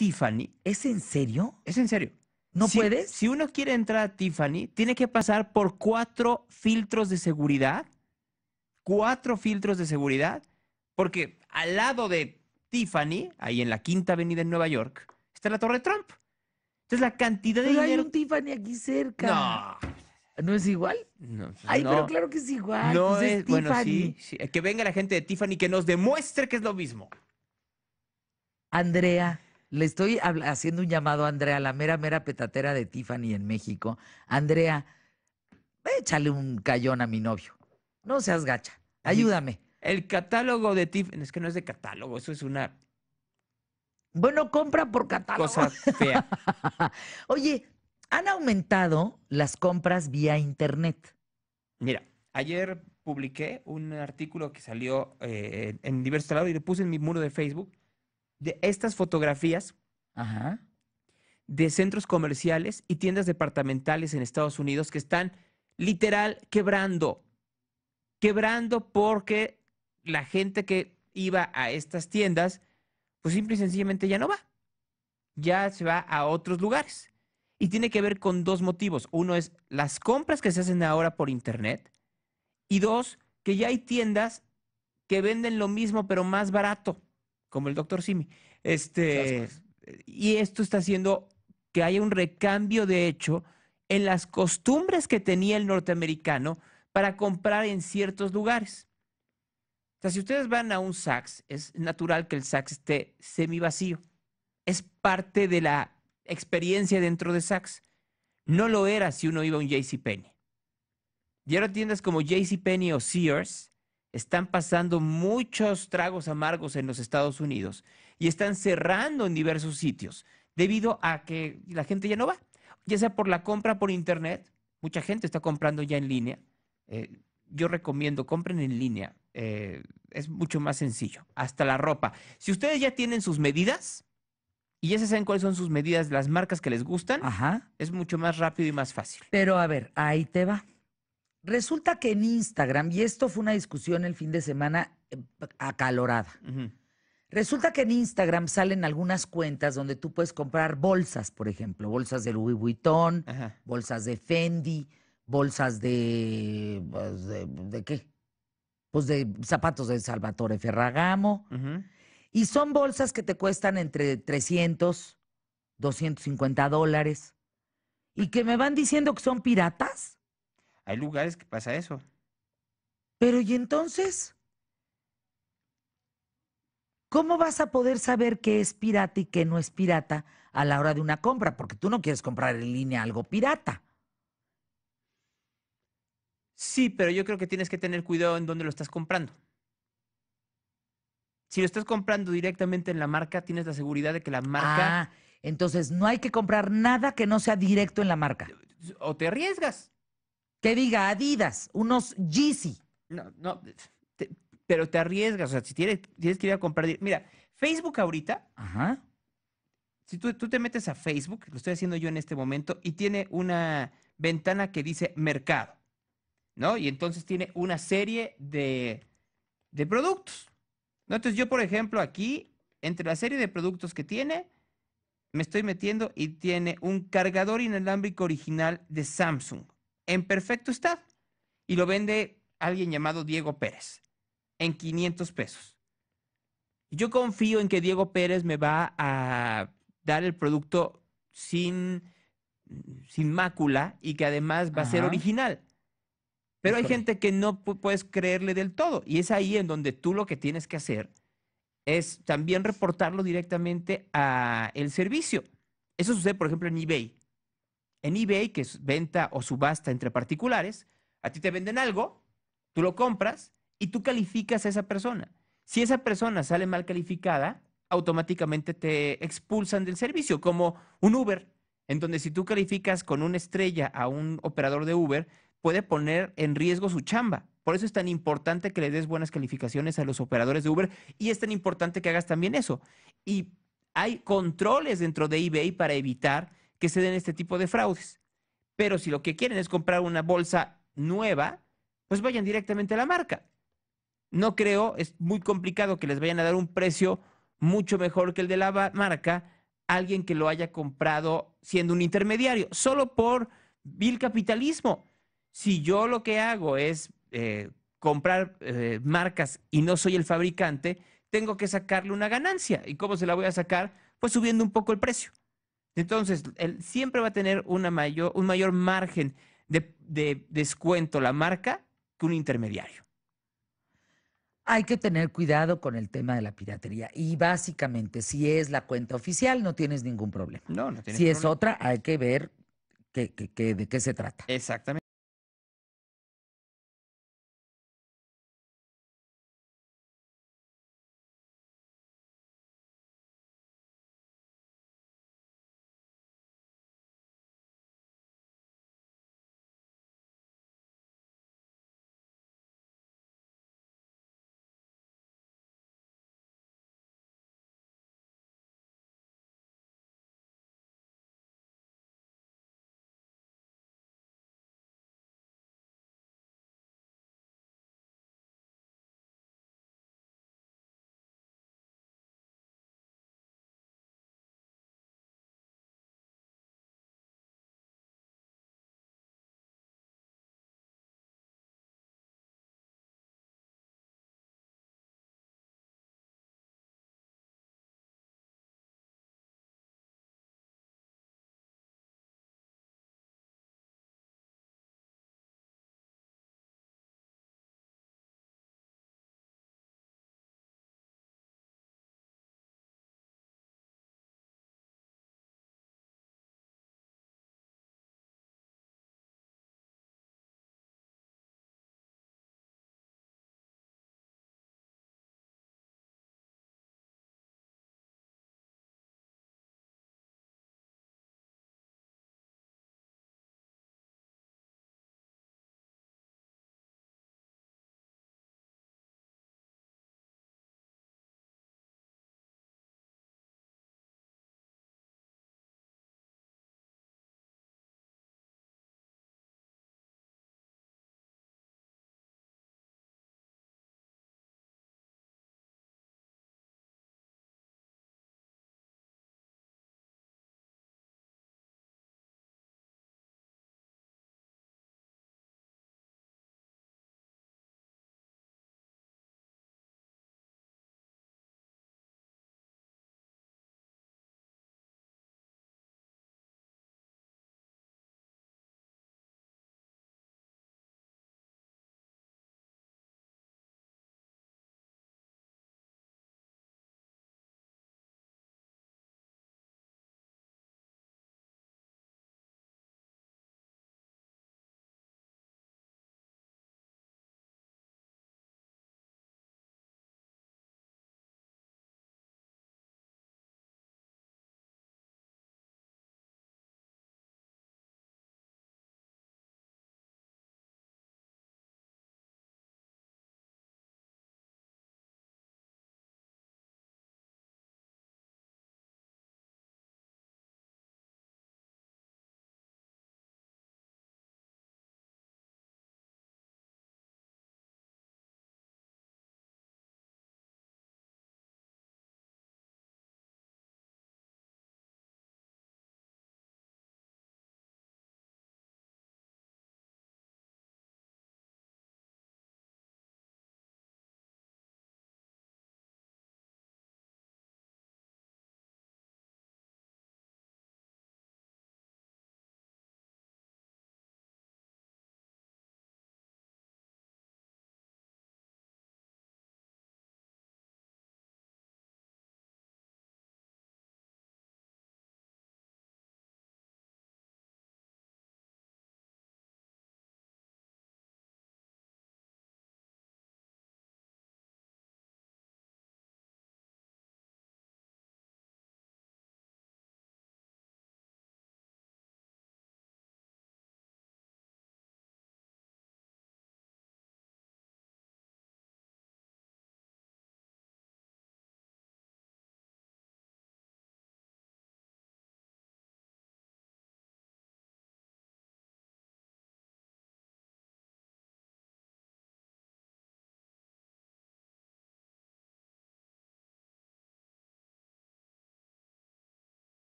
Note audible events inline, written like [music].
Tiffany. ¿Es en serio? Es en serio. ¿No puedes? Si uno quiere entrar a Tiffany, tiene que pasar por cuatro filtros de seguridad. Cuatro filtros de seguridad. Porque al lado de Tiffany, ahí en la Quinta Avenida en Nueva York, está la Torre Trump. Entonces la cantidad de pero dinero... Hay un Tiffany aquí cerca. No. ¿No es igual? No. Pues, Ay, pero claro que es igual. No pues, es, bueno, sí, Que venga la gente de Tiffany que nos demuestre que es lo mismo. Andrea, le estoy haciendo un llamado a Andrea, la mera, mera petatera de Tiffany en México. Andrea, échale un cayón a mi novio. No seas gacha. Ayúdame. El catálogo de Tiffany, es que no es de catálogo, eso es una... Bueno, compra por catálogo. Cosa fea. [laughs] Oye, han aumentado las compras vía Internet. Mira, ayer publiqué un artículo que salió eh, en diversos lados y le puse en mi muro de Facebook de estas fotografías de centros comerciales y tiendas departamentales en Estados Unidos que están literal quebrando, quebrando porque la gente que iba a estas tiendas, pues simple y sencillamente ya no va, ya se va a otros lugares. Y tiene que ver con dos motivos. Uno es las compras que se hacen ahora por Internet y dos, que ya hay tiendas que venden lo mismo pero más barato como el doctor Simi. Este, y esto está haciendo que haya un recambio, de hecho, en las costumbres que tenía el norteamericano para comprar en ciertos lugares. O sea, si ustedes van a un Saks, es natural que el Saks esté semi vacío. Es parte de la experiencia dentro de Saks. No lo era si uno iba a un JCPenney. Y ahora tiendas como JCPenney o Sears están pasando muchos tragos amargos en los Estados Unidos y están cerrando en diversos sitios debido a que la gente ya no va, ya sea por la compra por internet, mucha gente está comprando ya en línea. Eh, yo recomiendo, compren en línea, eh, es mucho más sencillo, hasta la ropa. Si ustedes ya tienen sus medidas y ya se saben cuáles son sus medidas, las marcas que les gustan, es mucho más rápido y más fácil. Pero a ver, ahí te va. Resulta que en Instagram, y esto fue una discusión el fin de semana eh, acalorada, resulta que en Instagram salen algunas cuentas donde tú puedes comprar bolsas, por ejemplo, bolsas de Louis Vuitton, bolsas de Fendi, bolsas pues, de, de, qué? Pues de zapatos de Salvatore Ferragamo. Y son bolsas que te cuestan entre 300, 250 dólares. Y que me van diciendo que son piratas. Hay lugares que pasa eso. Pero ¿y entonces? ¿Cómo vas a poder saber qué es pirata y qué no es pirata a la hora de una compra? Porque tú no quieres comprar en línea algo pirata. Sí, pero yo creo que tienes que tener cuidado en dónde lo estás comprando. Si lo estás comprando directamente en la marca, tienes la seguridad de que la marca... Ah, entonces no hay que comprar nada que no sea directo en la marca. O te arriesgas. Que diga Adidas, unos Yeezy. No, no, pero te arriesgas. O sea, si tienes, que ir a comprar. Mira, Facebook ahorita. Ajá. Si tú, tú te metes a Facebook, lo estoy haciendo yo en este momento, y tiene una ventana que dice mercado, ¿no? Y entonces tiene una serie de, de productos. ¿no? Entonces yo, por ejemplo, aquí, entre la serie de productos que tiene, me estoy metiendo y tiene un cargador inalámbrico original de Samsung en perfecto estado y lo vende alguien llamado Diego Pérez en 500 pesos. Yo confío en que Diego Pérez me va a dar el producto sin, sin mácula y que además va a ser original. Pero hay gente que no puedes creerle del todo y es ahí en donde tú lo que tienes que hacer es también reportarlo directamente a el servicio. Eso sucede, por ejemplo, en eBay en eBay, que es venta o subasta entre particulares, a ti te venden algo, tú lo compras y tú calificas a esa persona. Si esa persona sale mal calificada, automáticamente te expulsan del servicio, como un Uber, en donde si tú calificas con una estrella a un operador de Uber, puede poner en riesgo su chamba. Por eso es tan importante que le des buenas calificaciones a los operadores de Uber y es tan importante que hagas también eso. Y hay controles dentro de eBay para evitar que se den este tipo de fraudes. Pero si lo que quieren es comprar una bolsa nueva, pues vayan directamente a la marca. No creo, es muy complicado que les vayan a dar un precio mucho mejor que el de la marca alguien que lo haya comprado siendo un intermediario, solo por vil capitalismo. Si yo lo que hago es eh, comprar eh, marcas y no soy el fabricante, tengo que sacarle una ganancia. ¿Y cómo se la voy a sacar? Pues subiendo un poco el precio. Entonces, él siempre va a tener una mayor, un mayor margen de, descuento la marca que un intermediario. Hay que tener cuidado con el tema de la piratería. Y básicamente, si es la cuenta oficial, no tienes ningún problema. No, no Si es otra, hay que ver de qué se trata. Exactamente.